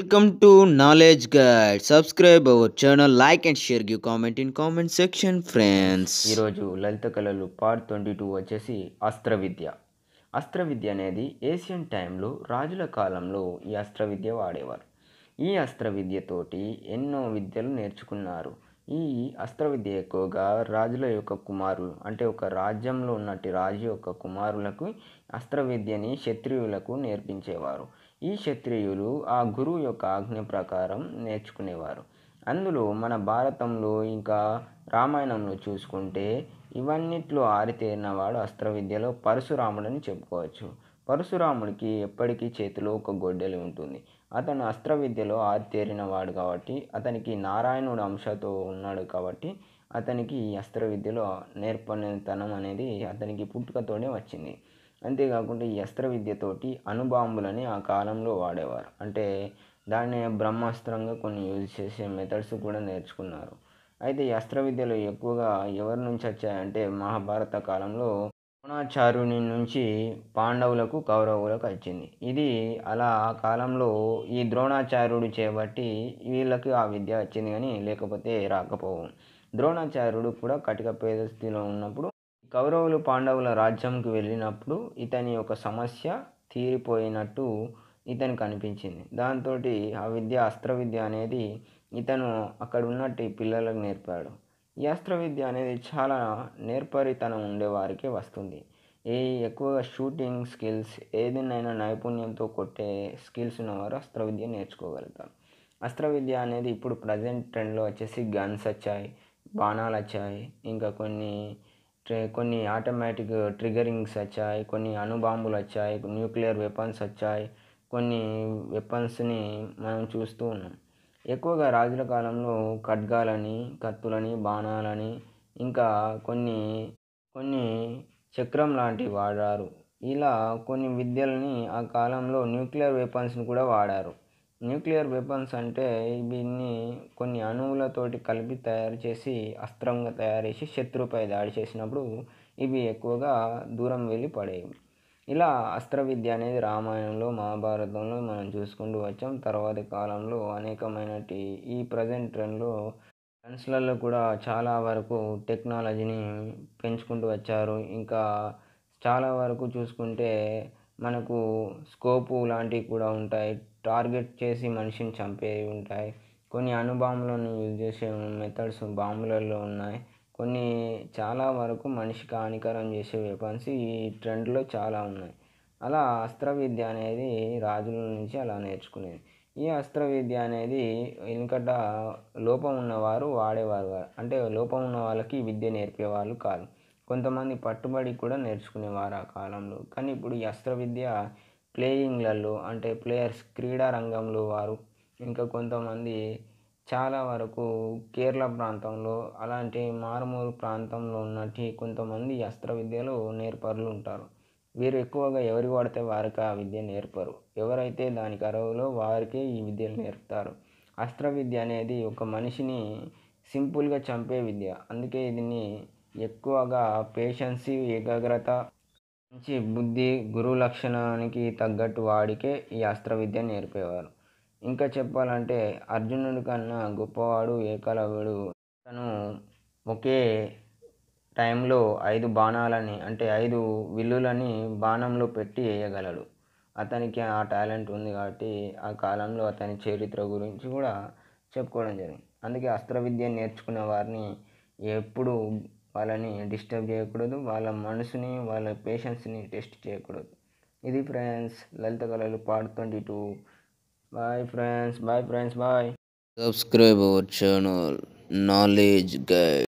welcome to knowledge guide subscribe our channel like and share give comment in comment section friends ఈరోజు లలిత కళలు part twenty two వచ్చేసి అస్త్ర విద్య అస్త్ర విద్య అనేది ఏషియన్ టైంలో రాజుల కాలంలో ఈ అస్త్ర విద్య వాడేవారు ఈ అస్త్ర విద్యతోటి ఎన్నో విద్యలు నేర్చుకున్నారు ఈ అస్త్ర విద్య ఎక్కువగా రాజుల యొక్క కుమారులు అంటే ఒక రాజ్యంలో ఉన్నట్టు రాజు యొక్క కుమారులకు అస్త్ర విద్యని శత్రువులకు నేర్పించేవారు ఈ క్షత్రియులు ఆ గురువు యొక్క ఆజ్ఞ ప్రకారం నేర్చుకునేవారు అందులో మన భారతంలో ఇంకా రామాయణంలో చూసుకుంటే ఇవన్నిట్లో ఆరితేరినవాడు అస్త్ర విద్యలో పరశురాముడని చెప్పుకోవచ్చు పరశురాముడికి ఎప్పటికీ చేతిలో ఒక గొడ్డలి ఉంటుంది అతను అస్త్ర విద్యలో ఆరితేరినవాడు కాబట్టి అతనికి నారాయణుడు అంశతో ఉన్నాడు కాబట్టి అతనికి ఈ అస్త్ర విద్యలో నేర్పనితనం అనేది అతనికి పుట్టుకతోనే వచ్చింది అంతేకాకుండా ఈ అస్త్ర విద్యతోటి అనుబాంబులని ఆ కాలంలో వాడేవారు అంటే దాన్ని బ్రహ్మాస్త్రంగా కొన్ని యూజ్ చేసే మెథడ్స్ కూడా నేర్చుకున్నారు అయితే ఈ అస్త్ర విద్యలు ఎక్కువగా ఎవరి నుంచి వచ్చాయంటే మహాభారత కాలంలో ద్రోణాచార్యుని నుంచి పాండవులకు కౌరవులకు వచ్చింది ఇది అలా కాలంలో ఈ ద్రోణాచార్యుడు చేపట్టి వీళ్ళకి ఆ విద్య వచ్చింది కానీ లేకపోతే రాకపోవు ద్రోణాచార్యుడు కూడా కటిక పేదస్థితిలో ఉన్నప్పుడు కౌరవులు పాండవుల రాజ్యంకి వెళ్ళినప్పుడు ఇతని యొక్క సమస్య తీరిపోయినట్టు ఇతనికి అనిపించింది దాంతో ఆ విద్య అస్త్ర విద్య అనేది ఇతను అక్కడ ఉన్నట్టు పిల్లలకు నేర్పాడు ఈ అస్త్ర విద్య అనేది చాలా నేర్పరితనం ఉండేవారికే వస్తుంది ఏ ఎక్కువగా షూటింగ్ స్కిల్స్ ఏదైనా నైపుణ్యంతో కొట్టే స్కిల్స్ ఉన్నవారు అస్త్ర విద్య నేర్చుకోగలుగుతారు అస్త్ర విద్య అనేది ఇప్పుడు ప్రజెంట్ ట్రెండ్లో వచ్చేసి గన్స్ వచ్చాయి బాణాలు వచ్చాయి ఇంకా కొన్ని కొన్ని ఆటోమేటిక్ ట్రిగరింగ్స్ వచ్చాయి కొన్ని అణుబాంబులు వచ్చాయి న్యూక్లియర్ వెపన్స్ వచ్చాయి కొన్ని వెపన్స్ని మనం చూస్తూ ఉన్నాం ఎక్కువగా రాజుల కాలంలో ఖడ్గాలని కత్తులని బాణాలని ఇంకా కొన్ని కొన్ని చక్రం లాంటివి వాడారు ఇలా కొన్ని విద్యలని ఆ కాలంలో న్యూక్లియర్ వెపన్స్ని కూడా వాడారు న్యూక్లియర్ వెపన్స్ అంటే దీన్ని కొన్ని అణువులతోటి కలిపి తయారు చేసి అస్త్రంగా తయారు చేసి శత్రుపై దాడి చేసినప్పుడు ఇవి ఎక్కువగా దూరం వెళ్ళి పడేవి ఇలా అస్త్ర విద్య అనేది రామాయణంలో మహాభారతంలో మనం చూసుకుంటూ వచ్చాం తర్వాతి కాలంలో అనేకమైనటి ఈ ప్రజెంట్ ట్రెండ్లో ఫ్రెండ్స్లలో కూడా చాలా వరకు టెక్నాలజీని పెంచుకుంటూ వచ్చారు ఇంకా చాలా వరకు చూసుకుంటే మనకు స్కోపు లాంటివి కూడా ఉంటాయి టార్గెట్ చేసి మనిషిని చంపేవి ఉంటాయి కొన్ని అణుబాంబులను యూజ్ చేసే మెథడ్స్ బాంబులలో ఉన్నాయి కొన్ని చాలా వరకు మనిషికి హానికరం చేసే వెపన్స్ ఈ ట్రెండ్లో చాలా ఉన్నాయి అలా అస్త్ర విద్య అనేది రాజుల నుంచి అలా నేర్చుకునేది ఈ అస్త్ర విద్య అనేది ఎందుకంటే లోపం ఉన్నవారు వాడేవారు అంటే లోపం ఉన్న వాళ్ళకి విద్య నేర్పేవాళ్ళు కాదు కొంతమంది పట్టుబడి కూడా నేర్చుకునేవారు ఆ కాలంలో కానీ ఇప్పుడు ఈ అస్త్ర విద్య ప్లేయింగ్లలో అంటే ప్లేయర్స్ క్రీడా రంగంలో వారు ఇంకా కొంతమంది చాలా వరకు కేరళ ప్రాంతంలో అలాంటి మారుమూరు ప్రాంతంలో ఉన్నట్టు కొంతమంది అస్త్ర విద్యలో నేర్పరులు ఉంటారు వీరు ఎక్కువగా ఎవరి వాడితే వారికి ఆ విద్య నేర్పరు ఎవరైతే దానికి అర్హులో వారికే ఈ విద్యలు నేర్పుతారు అస్త్ర విద్య అనేది ఒక మనిషిని సింపుల్గా చంపే విద్య అందుకే దీన్ని ఎక్కువగా పేషెన్సీ ఏకాగ్రత మంచి బుద్ధి గురు లక్షణానికి తగ్గట్టు వాడికే ఈ అస్త్ర విద్య నేర్పేవారు ఇంకా చెప్పాలంటే అర్జునుడి కన్నా గొప్పవాడు ఏకలవ్యుడు తను ఒకే టైంలో ఐదు బాణాలని అంటే ఐదు విల్లులని బాణంలో పెట్టి వేయగలడు అతనికి ఆ టాలెంట్ ఉంది కాబట్టి ఆ కాలంలో అతని చరిత్ర గురించి కూడా చెప్పుకోవడం జరిగింది అందుకే అస్త్ర విద్య నేర్చుకున్న వారిని ఎప్పుడు వాళ్ళని డిస్టర్బ్ చేయకూడదు వాళ్ళ మనసుని వాళ్ళ పేషెన్స్ని టెస్ట్ చేయకూడదు ఇది ఫ్రెండ్స్ లలిత కళలు part twenty two bye friends bye friends bye subscribe our channel knowledge guide